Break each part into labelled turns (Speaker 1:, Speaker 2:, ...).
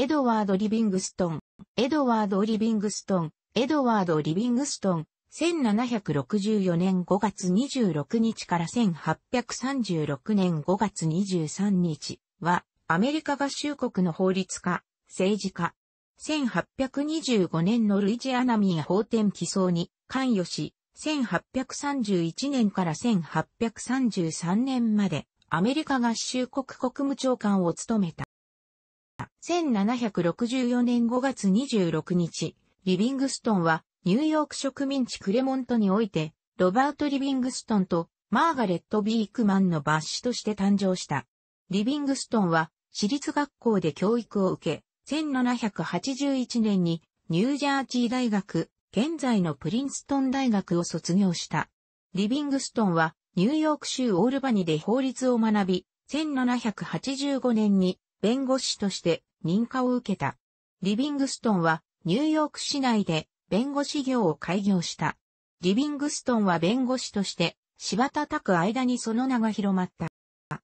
Speaker 1: エドワード・リビングストン、エドワード・リビングストン、エドワード・リビングストン、1764年5月26日から1836年5月23日は、アメリカ合衆国の法律家、政治家。1825年のルイジアナミン法典起草に関与し、1831年から1833年までアメリカ合衆国国務長官を務めた。1764年5月26日、リビングストンはニューヨーク植民地クレモントにおいて、ロバート・リビングストンとマーガレット・ビークマンの抜子として誕生した。リビングストンは私立学校で教育を受け、1781年にニュージャージー大学、現在のプリンストン大学を卒業した。リビングストンはニューヨーク州オールバニで法律を学び、1785年に弁護士として認可を受けた。リビングストンはニューヨーク市内で弁護士業を開業した。リビングストンは弁護士として柴田拓間にその名が広まった。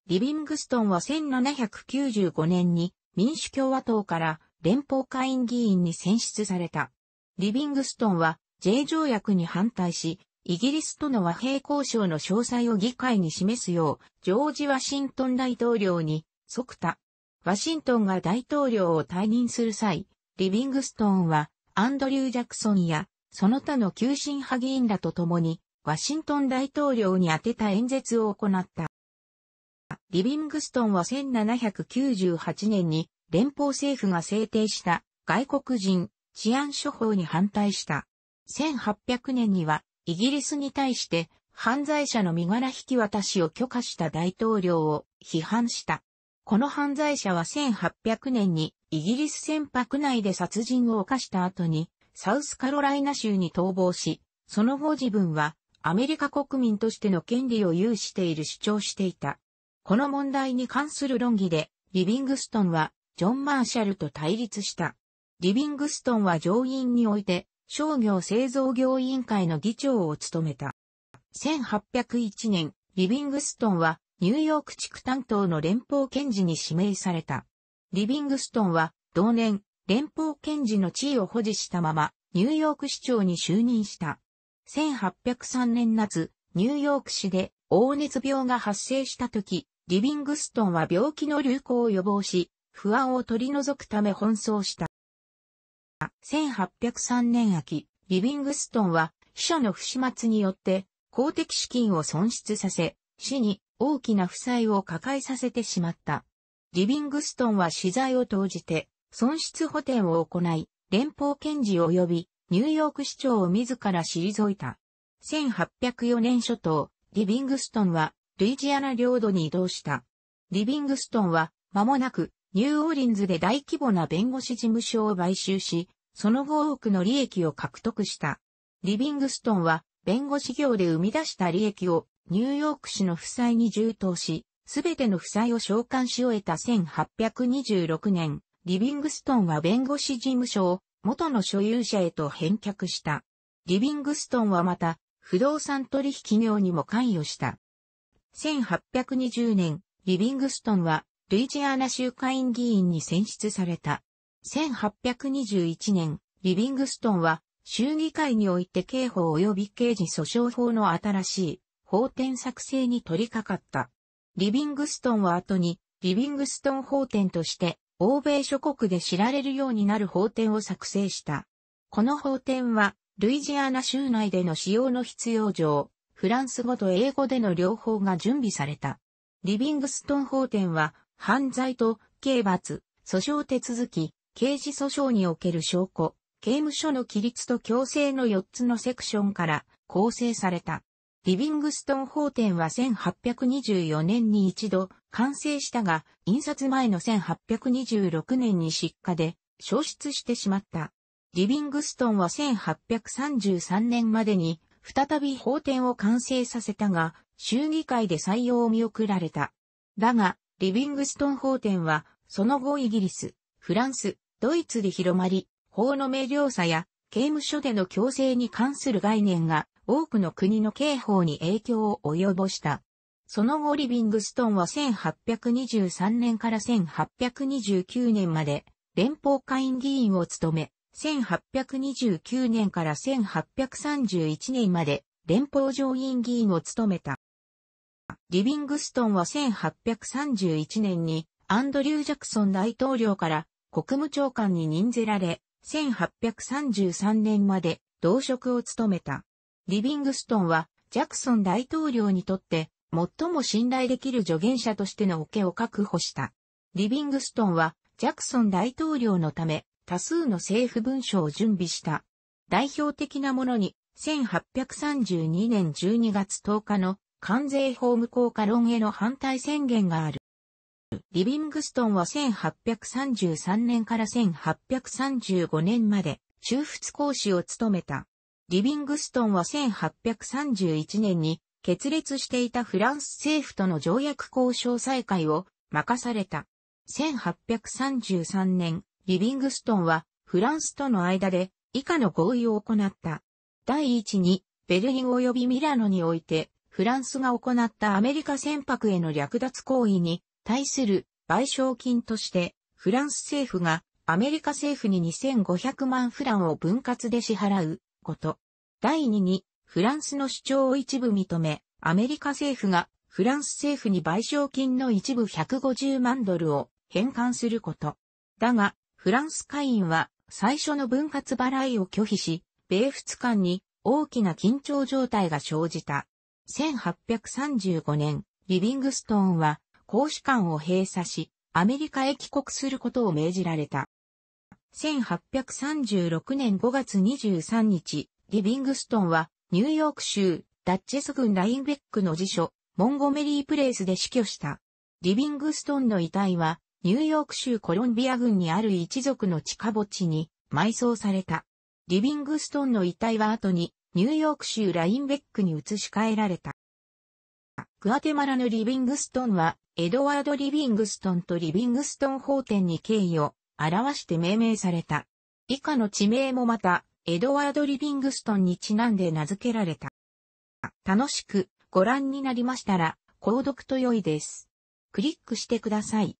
Speaker 1: リビングストンは1795年に民主共和党から連邦会員議員に選出された。リビングストンは J 条約に反対し、イギリスとの和平交渉の詳細を議会に示すよう、ジョージ・ワシントン大統領に即他。ワシントンが大統領を退任する際、リビングストンはアンドリュー・ジャクソンやその他の急進派議員らと共にワシントン大統領に宛てた演説を行った。リビングストンは1798年に連邦政府が制定した外国人治安処方に反対した。1800年にはイギリスに対して犯罪者の身柄引き渡しを許可した大統領を批判した。この犯罪者は1800年にイギリス船舶内で殺人を犯した後にサウスカロライナ州に逃亡し、その後自分はアメリカ国民としての権利を有している主張していた。この問題に関する論議でリビングストンはジョン・マーシャルと対立した。リビングストンは上院において商業製造業委員会の議長を務めた。1801年、リビングストンはニューヨーク地区担当の連邦検事に指名された。リビングストンは同年、連邦検事の地位を保持したまま、ニューヨーク市長に就任した。1803年夏、ニューヨーク市で黄熱病が発生した時、リビングストンは病気の流行を予防し、不安を取り除くため奔走した。1803年秋、リビングストンは秘書の不始末によって公的資金を損失させ、市に大きな負債を抱えさせてしまった。リビングストンは資材を投じて、損失補填を行い、連邦検事及びニューヨーク市長を自ら退いた。1804年初頭、リビングストンはルイジアナ領土に移動した。リビングストンは間もなくニューオーリンズで大規模な弁護士事務所を買収し、その後多くの利益を獲得した。リビングストンは弁護士業で生み出した利益をニューヨーク市の負債に充当し、すべての負債を償還し終えた1826年、リビングストンは弁護士事務所を元の所有者へと返却した。リビングストンはまた、不動産取引業にも関与した。1820年、リビングストンは、ルイジアナ州会員議員に選出された。1821年、リビングストンは、州議会において刑法及び刑事訴訟法の新しい法典作成に取り掛かった。リビングストンは後に、リビングストン法典として、欧米諸国で知られるようになる法典を作成した。この法典は、ルイジアナ州内での使用の必要上、フランス語と英語での両方が準備された。リビングストン法典は、犯罪と刑罰、訴訟手続き、刑事訴訟における証拠、刑務所の規律と強制の4つのセクションから構成された。リビングストン法典は1824年に一度完成したが、印刷前の1826年に失火で消失してしまった。リビングストンは1833年までに再び法典を完成させたが、衆議会で採用を見送られた。だが、リビングストン法典は、その後イギリス、フランス、ドイツで広まり、法の明瞭さや刑務所での強制に関する概念が多くの国の刑法に影響を及ぼした。その後リビングストンは1823年から1829年まで連邦下院議員を務め、1829年から1831年まで連邦上院議員を務めた。リビングストンは1831年にアンドリュー・ジャクソン大統領から国務長官に任ぜられ、1833年まで同職を務めた。リビングストンは、ジャクソン大統領にとって、最も信頼できる助言者としての桶を確保した。リビングストンは、ジャクソン大統領のため、多数の政府文書を準備した。代表的なものに、1832年12月10日の関税法無効化論への反対宣言がある。リビングストンは1833年から1835年まで、中仏講師を務めた。リビングストンは1831年に決裂していたフランス政府との条約交渉再開を任された。1833年、リビングストンはフランスとの間で以下の合意を行った。第一に、ベルリン及びミラノにおいて、フランスが行ったアメリカ船舶への略奪行為に対する賠償金として、フランス政府がアメリカ政府に2500万フランを分割で支払うこと。第2に、フランスの主張を一部認め、アメリカ政府がフランス政府に賠償金の一部150万ドルを返還すること。だが、フランス会員は最初の分割払いを拒否し、米仏間に大きな緊張状態が生じた。1835年、リビングストーンは公使館を閉鎖し、アメリカへ帰国することを命じられた。1836年5月23日、リビングストンは、ニューヨーク州、ダッチェス郡ラインベックの辞書、モンゴメリープレイスで死去した。リビングストンの遺体は、ニューヨーク州コロンビア郡にある一族の地下墓地に埋葬された。リビングストンの遺体は後に、ニューヨーク州ラインベックに移し替えられた。グアテマラのリビングストンは、エドワード・リビングストンとリビングストン法典に敬意を表して命名された。以下の地名もまた、エドワード・リビングストンにちなんで名付けられた。楽しくご覧になりましたら、購読と良いです。クリックしてください。